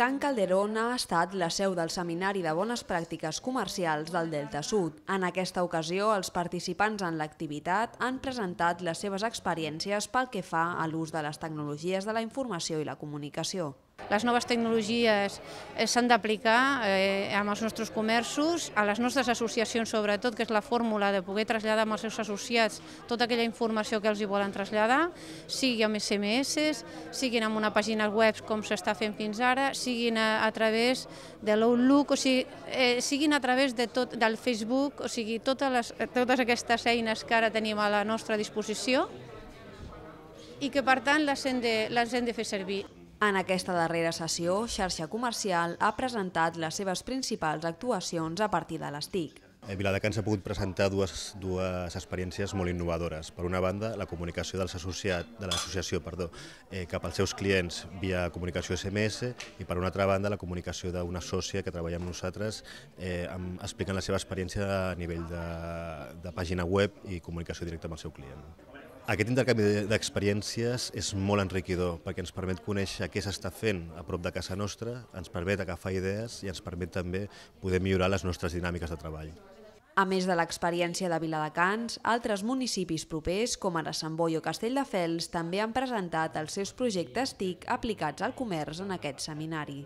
Can Calderón ha estat la seu del Seminari de Bones Pràctiques Comercials del Delta Sud. En aquesta ocasió, els participants en l'activitat han presentat les seves experiències pel que fa a l'ús de les tecnologies de la informació i la comunicació. Les noves tecnologies eh, s'han d'aplicar eh, amb els nostres comerços, a les nostres associacions sobretot, que és la fórmula de poder traslladar amb els seus associats tota aquella informació que els hi volen traslladar, sigui amb SMS, siguin amb una pàgina web com s'està fent fins ara, siguin a, a través de l'Outlook, o sigui, eh, siguin a través de tot, del Facebook, o sigui, totes, les, totes aquestes eines que ara tenim a la nostra disposició i que per tant les hem de, les hem de fer servir. En aquesta darrera sessió, Xarxa Comercial ha presentat les seves principals actuacions a partir de les TIC. A eh, Viladecans ha pogut presentar dues, dues experiències molt innovadores. Per una banda, la comunicació dels associat, de l'associació perdó, eh, cap als seus clients via comunicació SMS i per una altra banda la comunicació d'una sòcia que treballa amb nosaltres eh, amb, explicant la seva experiència a nivell de, de pàgina web i comunicació directa amb el seu client. Aquest intercanvi d'experiències és molt enriquidor perquè ens permet conèixer què s'està fent a prop de casa nostra, ens permet agafar idees i ens permet també poder millorar les nostres dinàmiques de treball. A més de l'experiència de Viladecans, altres municipis propers, com ara Sant Boi o Castelldefels, també han presentat els seus projectes TIC aplicats al comerç en aquest seminari.